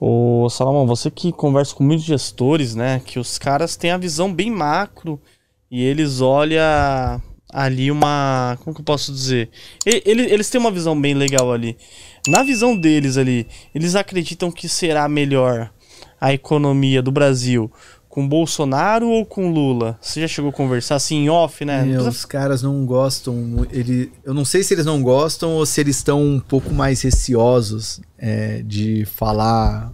Ô, Salomão, você que conversa com muitos gestores, né? Que os caras têm a visão bem macro e eles olham ali uma. Como que eu posso dizer? Eles eles têm uma visão bem legal ali. Na visão deles ali, eles acreditam que será melhor a economia do Brasil com Bolsonaro ou com Lula? Você já chegou a conversar assim em off, né? Meu, precisa... Os caras não gostam. Ele, eu não sei se eles não gostam ou se eles estão um pouco mais receosos é, de falar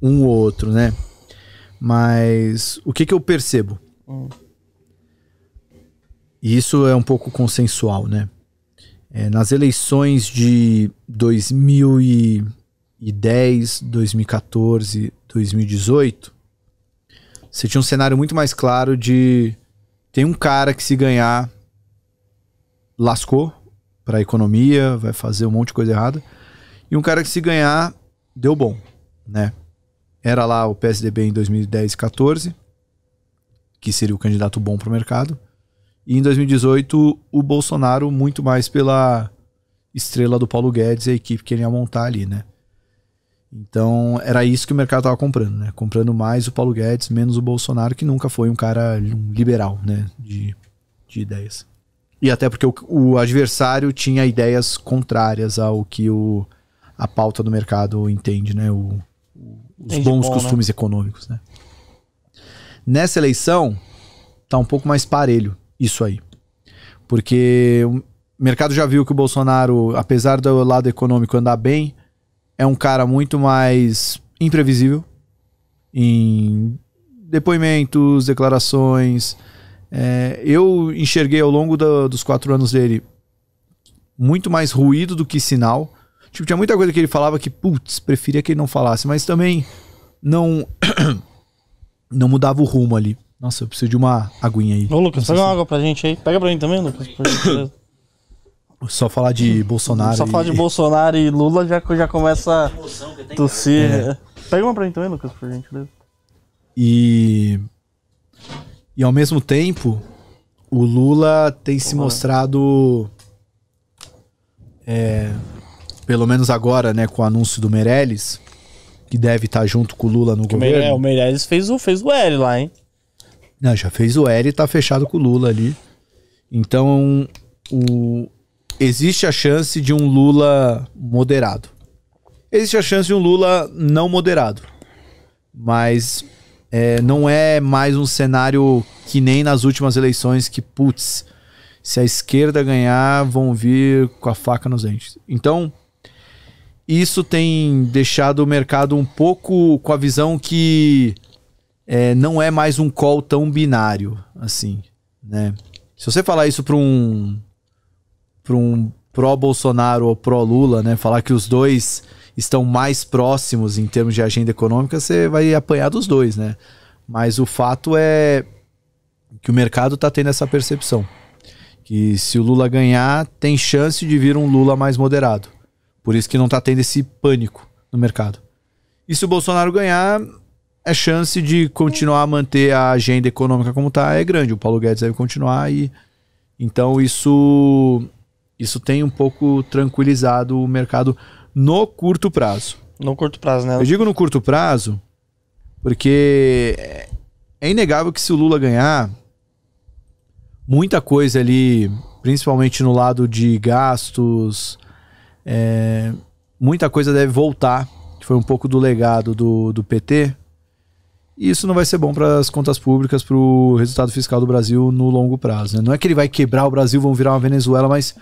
um ou outro, né? Mas o que, que eu percebo? Hum. E isso é um pouco consensual, né? É, nas eleições de 2010, 2014, 2018 você tinha um cenário muito mais claro de tem um cara que se ganhar lascou para a economia, vai fazer um monte de coisa errada, e um cara que se ganhar deu bom, né? Era lá o PSDB em 2010 e 14, que seria o candidato bom para o mercado. E em 2018, o Bolsonaro, muito mais pela estrela do Paulo Guedes e a equipe que ele ia montar ali, né? Então, era isso que o mercado estava comprando, né? Comprando mais o Paulo Guedes, menos o Bolsonaro, que nunca foi um cara liberal, né? De, de ideias. E até porque o, o adversário tinha ideias contrárias ao que o, a pauta do mercado entende, né? O, os bons bom, né? costumes né? econômicos, né? Nessa eleição, tá um pouco mais parelho isso aí. Porque o mercado já viu que o Bolsonaro, apesar do lado econômico andar bem, é um cara muito mais imprevisível em depoimentos, declarações. É, eu enxerguei ao longo dos quatro anos dele muito mais ruído do que sinal. Tipo, tinha muita coisa que ele falava que, putz, preferia que ele não falasse, mas também não não mudava o rumo ali. Nossa, eu preciso de uma aguinha aí. Ô, Lucas, pega uma água pra gente aí. Pega pra mim também, Lucas. Só falar de uhum. Bolsonaro. Só e... falar de Bolsonaro e Lula já, já começa a tossir. É. Pega uma pra mim também, Lucas, por gentileza. E. E ao mesmo tempo, o Lula tem se mostrado. É, pelo menos agora, né, com o anúncio do Meirelles, que deve estar tá junto com o Lula no que governo. É, o Meirelles fez o, fez o L lá, hein? Não, já fez o L e tá fechado com o Lula ali. Então, o, existe a chance de um Lula moderado. Existe a chance de um Lula não moderado. Mas é, não é mais um cenário que nem nas últimas eleições que, putz, se a esquerda ganhar, vão vir com a faca nos dentes. Então, isso tem deixado o mercado um pouco com a visão que é, não é mais um call tão binário, assim, né? Se você falar isso para um para um pró-Bolsonaro ou pró-Lula, né? Falar que os dois estão mais próximos em termos de agenda econômica, você vai apanhar dos dois, né? Mas o fato é que o mercado está tendo essa percepção. Que se o Lula ganhar, tem chance de vir um Lula mais moderado. Por isso que não está tendo esse pânico no mercado. E se o Bolsonaro ganhar, a chance de continuar a manter a agenda econômica como está é grande. O Paulo Guedes deve continuar e então isso isso tem um pouco tranquilizado o mercado no curto prazo. No curto prazo, né? Eu digo no curto prazo porque é inegável que se o Lula ganhar, muita coisa ali, principalmente no lado de gastos, é, muita coisa deve voltar, que foi um pouco do legado do, do PT. E isso não vai ser bom para as contas públicas, para o resultado fiscal do Brasil no longo prazo. Né? Não é que ele vai quebrar o Brasil, vão virar uma Venezuela, mas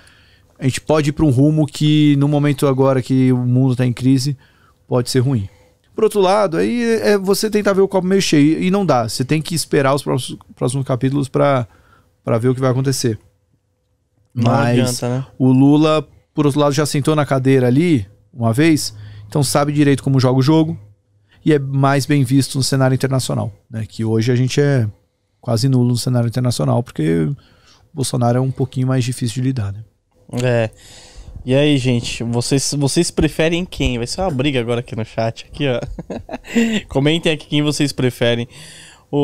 a gente pode ir para um rumo que, no momento agora que o mundo está em crise, pode ser ruim. Por outro lado, aí é você tentar ver o copo meio cheio e não dá. Você tem que esperar os próximos, próximos capítulos para ver o que vai acontecer. Não Mas adianta, né? o Lula, por outro lado, já sentou na cadeira ali uma vez, então sabe direito como joga o jogo e é mais bem visto no cenário internacional, né? Que hoje a gente é quase nulo no cenário internacional porque o Bolsonaro é um pouquinho mais difícil de lidar, né? É. E aí, gente, vocês, vocês preferem quem? Vai ser uma briga agora aqui no chat, aqui, ó. Comentem aqui quem vocês preferem.